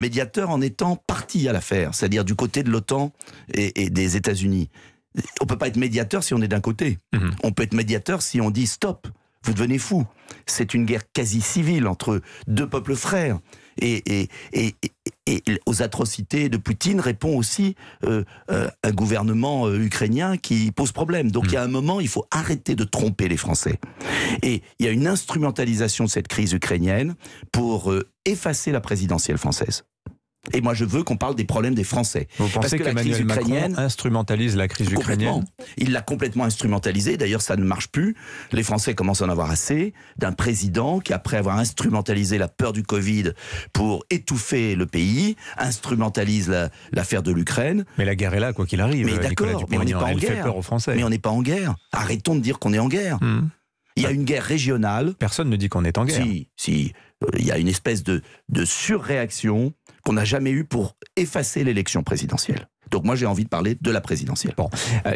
médiateur en étant parti à l'affaire, c'est-à-dire du côté de l'OTAN et, des États-Unis. On peut pas être médiateur si on est d'un côté. Mhm. On peut être médiateur si on dit stop, vous devenez fou. C'est une guerre quasi civile entre deux peuples frères. et, et, et aux atrocités de Poutine répond aussi euh, euh, un gouvernement euh, ukrainien qui pose problème. Donc il y a un moment, il faut arrêter de tromper les Français. Et il y a une instrumentalisation de cette crise ukrainienne pour effacer la présidentielle française. Et moi, je veux qu'on parle des problèmes des Français. Vous pensez que qu'Emmanuel Macron instrumentalise la crise ukrainienne Il l'a complètement instrumentalisée. D'ailleurs, ça ne marche plus. Les Français commencent à en avoir assez d'un président qui, après avoir instrumentalisé la peur du Covid pour étouffer le pays, instrumentalise l'affaire de l'Ukraine. Mais la guerre est là, quoi qu'il arrive. Mais euh, d'accord, mais on n'est pas en guerre. Peur aux Français. Mais on n'est pas en guerre. Arrêtons de dire qu'on est en guerre. Hmm. Il y a une guerre régionale. Personne ne dit qu'on est en guerre. Si, si. Euh, il y a une espèce de, de surréaction qu'on n'a jamais eu pour effacer l'élection présidentielle. Donc moi j'ai envie de parler de la présidentielle. Euh,